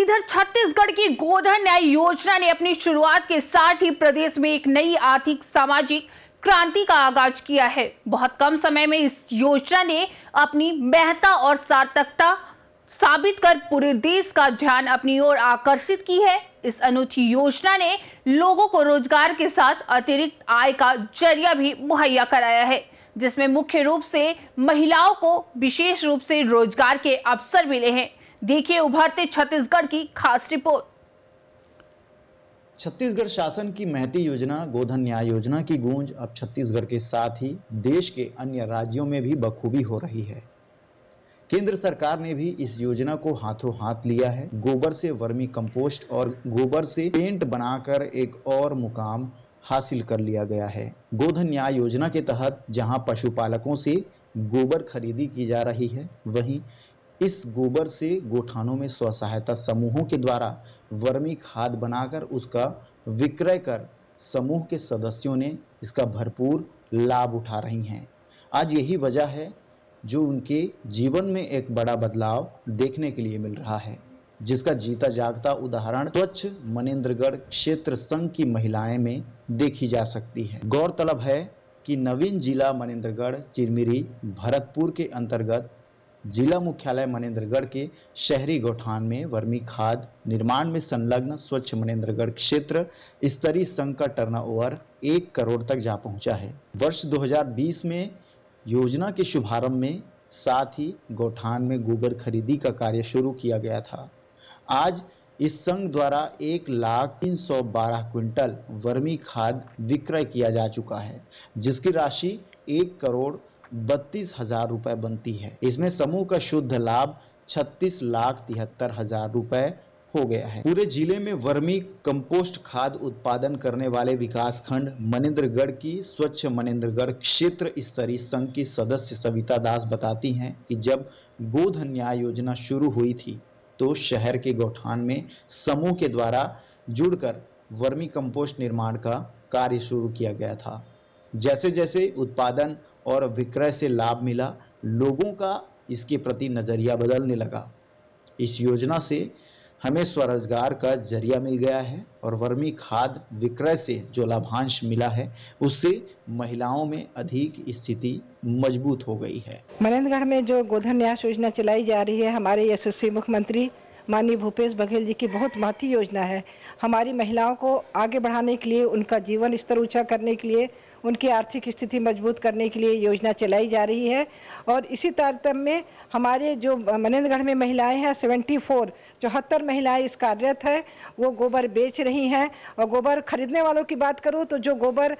इधर छत्तीसगढ़ की गोधन न्याय योजना ने अपनी शुरुआत के साथ ही प्रदेश में एक नई आर्थिक सामाजिक क्रांति का आगाज किया है बहुत कम समय में इस योजना ने अपनी महत्ता और सार्थकता साबित कर पूरे देश का ध्यान अपनी ओर आकर्षित की है इस अनूठी योजना ने लोगों को रोजगार के साथ अतिरिक्त आय का जरिया भी मुहैया कराया है जिसमें मुख्य रूप से महिलाओं को विशेष रूप से रोजगार के अवसर मिले हैं देखिए उभरते छत्तीसगढ़ की खास रिपोर्ट छत्तीसगढ़ शासन की महती योजना गोधन न्याय योजना की गूंज अब छत्तीसगढ़ के साथ ही देश के अन्य राज्यों में भी बखूबी हो रही है केंद्र सरकार ने भी इस योजना को हाथों हाथ लिया है गोबर से वर्मी कंपोस्ट और गोबर से पेंट बनाकर एक और मुकाम हासिल कर लिया गया है गोधन न्याय योजना के तहत जहां पशुपालकों से गोबर खरीदी की जा रही है वहीं इस गोबर से गोठानों में स्व सहायता समूहों के द्वारा वर्मी खाद बनाकर उसका विक्रय कर समूह के सदस्यों ने इसका भरपूर लाभ उठा रही हैं आज यही वजह है जो उनके जीवन में एक बड़ा बदलाव देखने के लिए मिल रहा है जिसका जीता जागता उदाहरण स्वच्छ मनेन्द्रगढ़ क्षेत्र संघ की महिलाएं में देखी जा सकती है गौरतलब है कि नवीन जिला मनेन्द्रगढ़ चिरमिरी भरतपुर के अंतर्गत जिला मुख्यालय मनेन्द्रगढ़ के शहरी गौठान में वर्मी खाद निर्माण में संलग्न स्वच्छ मनेन्द्रगढ़ क्षेत्र स्तरीय संघ का टर्नओवर एक करोड़ तक जा पहुंचा है वर्ष 2020 में योजना के शुभारंभ में साथ ही गौठान में गोबर खरीदी का कार्य शुरू किया गया था आज इस संघ द्वारा एक लाख तीन सौ बारह क्विंटल वर्मी खाद विक्रय किया जा चुका है जिसकी राशि एक करोड़ बत्तीस हजार रुपए बनती है इसमें समूह का शुद्ध लाभ छत्तीस लाख तिहत्तर हजार रुपए हो गया है पूरे जिले में वर्मी कंपोस्ट खाद उत्पादन करने वाले विकास खंड मनिंद्रगढ़ की स्वच्छ मनिंद्रगढ़ क्षेत्र स्तरीय संघ की सदस्य सविता दास बताती हैं कि जब गोधन न्याय योजना शुरू हुई थी तो शहर के गौठान में समूह के द्वारा जुड़कर वर्मी कंपोस्ट निर्माण का कार्य शुरू किया गया था जैसे जैसे उत्पादन और विक्रय से लाभ मिला लोगों का इसके प्रति नज़रिया बदलने लगा इस योजना से हमें स्वरोजगार का जरिया मिल गया है और वर्मी खाद विक्रय से जो लाभांश मिला है उससे महिलाओं में अधिक स्थिति मजबूत हो गई है मनेन्द्रगढ़ में जो गोधन न्यास योजना चलाई जा रही है हमारे यशस्वी मुख्यमंत्री माननीय भूपेश बघेल जी की बहुत महती योजना है हमारी महिलाओं को आगे बढ़ाने के लिए उनका जीवन स्तर ऊंचा करने के लिए उनकी आर्थिक स्थिति मजबूत करने के लिए योजना चलाई जा रही है और इसी तारतम्य में हमारे जो मनेन्द्रगढ़ में महिलाएं हैं सेवेंटी फोर चौहत्तर महिलाएँ इस कार्यरत है वो गोबर बेच रही हैं और गोबर खरीदने वालों की बात करूँ तो जो गोबर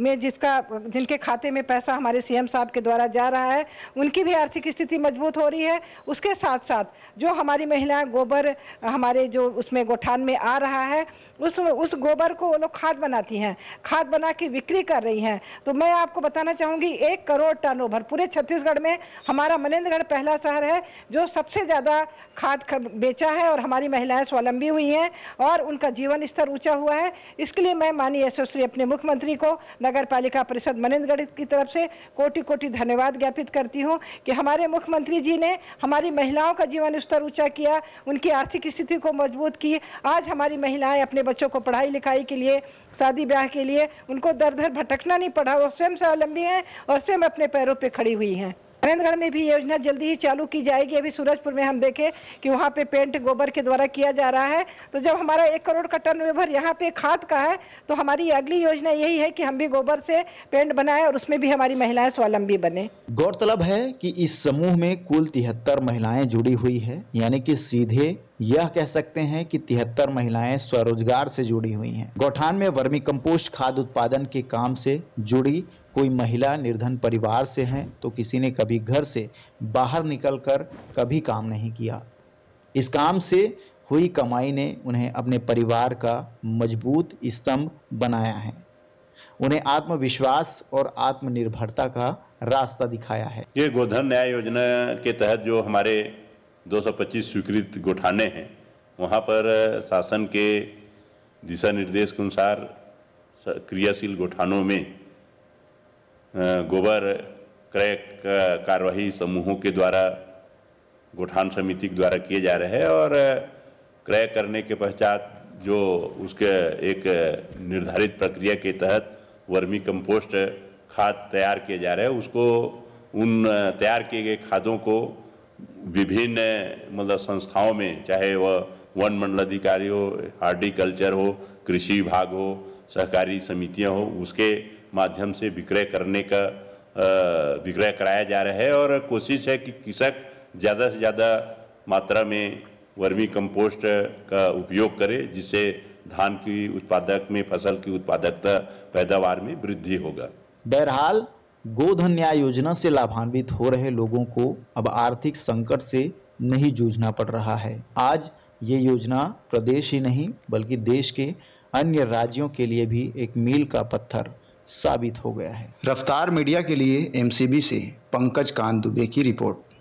में जिसका जिनके खाते में पैसा हमारे सी साहब के द्वारा जा रहा है उनकी भी आर्थिक स्थिति मजबूत हो रही है उसके साथ साथ जो हमारी महिलाएं गोबर हमारे जो उसमें गोठान में आ रहा है उस उस गोबर को वो लोग खाद बनाती हैं खाद बना के बिक्री कर कर रही हैं तो मैं आपको बताना चाहूँगी एक करोड़ टन ओवर पूरे छत्तीसगढ़ में हमारा मनेन्द्रगढ़ पहला शहर है जो सबसे ज़्यादा खाद बेचा है और हमारी महिलाएं स्वावलंबी हुई हैं और उनका जीवन स्तर ऊंचा हुआ है इसके लिए मैं माननीय यशोश्री अपने मुख्यमंत्री को नगर पालिका परिषद मनेन्द्रगढ़ की तरफ से कोटि कोटि धन्यवाद ज्ञापित करती हूँ कि हमारे मुख्यमंत्री जी ने हमारी महिलाओं का जीवन स्तर ऊँचा किया उनकी आर्थिक स्थिति को मजबूत की आज हमारी महिलाएं अपने बच्चों को पढ़ाई लिखाई के लिए शादी ब्याह के लिए उनको दर दर भटक भटकना नहीं पड़ा वो स्वयं स्वावलंबी हैं और स्वयं अपने पैरों पे खड़ी हुई हैं आनंदगढ़ में भी योजना जल्दी ही चालू की जाएगी अभी सूरजपुर में हम देखें कि वहाँ पे पेंट गोबर के द्वारा किया जा रहा है तो जब हमारा एक करोड़ का टर्न ओवर यहाँ पे खाद का है तो हमारी अगली योजना यही है कि हम भी गोबर से पेंट बनाएं और उसमें भी हमारी महिलाएं स्वावलंबी बने गौरतलब है कि इस समूह में कुल तिहत्तर महिलाएं जुड़ी हुई है यानी कि सीधे यह कह सकते हैं कि तिहत्तर महिलाएं स्वरोजगार से जुड़ी हुई हैं। गौठान में वर्मी कंपोस्ट खाद उत्पादन के काम से जुड़ी कोई महिला निर्धन परिवार से हैं तो किसी ने कभी घर से बाहर निकलकर कभी काम नहीं किया इस काम से हुई कमाई ने उन्हें अपने परिवार का मजबूत स्तंभ बनाया है उन्हें आत्मविश्वास और आत्मनिर्भरता का रास्ता दिखाया है ये गोधन न्याय योजना के तहत जो हमारे 225 स्वीकृत गोठाने हैं वहाँ पर शासन के दिशा निर्देश के अनुसार क्रियाशील गोठानों में गोबर क्रय कार्यवाही समूहों के द्वारा गोठान समिति के द्वारा किए जा रहे हैं और क्रय करने के पश्चात जो उसके एक निर्धारित प्रक्रिया के तहत वर्मी कंपोस्ट खाद तैयार किए जा रहे हैं उसको उन तैयार किए गए खादों को विभिन्न मतलब संस्थाओं में चाहे वह वन मंडल अधिकारी हो हार्टिकल्चर हो कृषि विभाग हो सहकारी समितियां हो उसके माध्यम से विक्रय करने का विक्रय कराया जा रहा है और कोशिश है कि कृषक ज़्यादा से ज़्यादा मात्रा में वर्मी कंपोस्ट का उपयोग करे जिससे धान की उत्पादक में फसल की उत्पादकता पैदावार में वृद्धि होगा बहरहाल गोधन न्याय योजना से लाभान्वित हो रहे लोगों को अब आर्थिक संकट से नहीं जूझना पड़ रहा है आज ये योजना प्रदेश ही नहीं बल्कि देश के अन्य राज्यों के लिए भी एक मील का पत्थर साबित हो गया है रफ्तार मीडिया के लिए एमसीबी से पंकज कांत दुबे की रिपोर्ट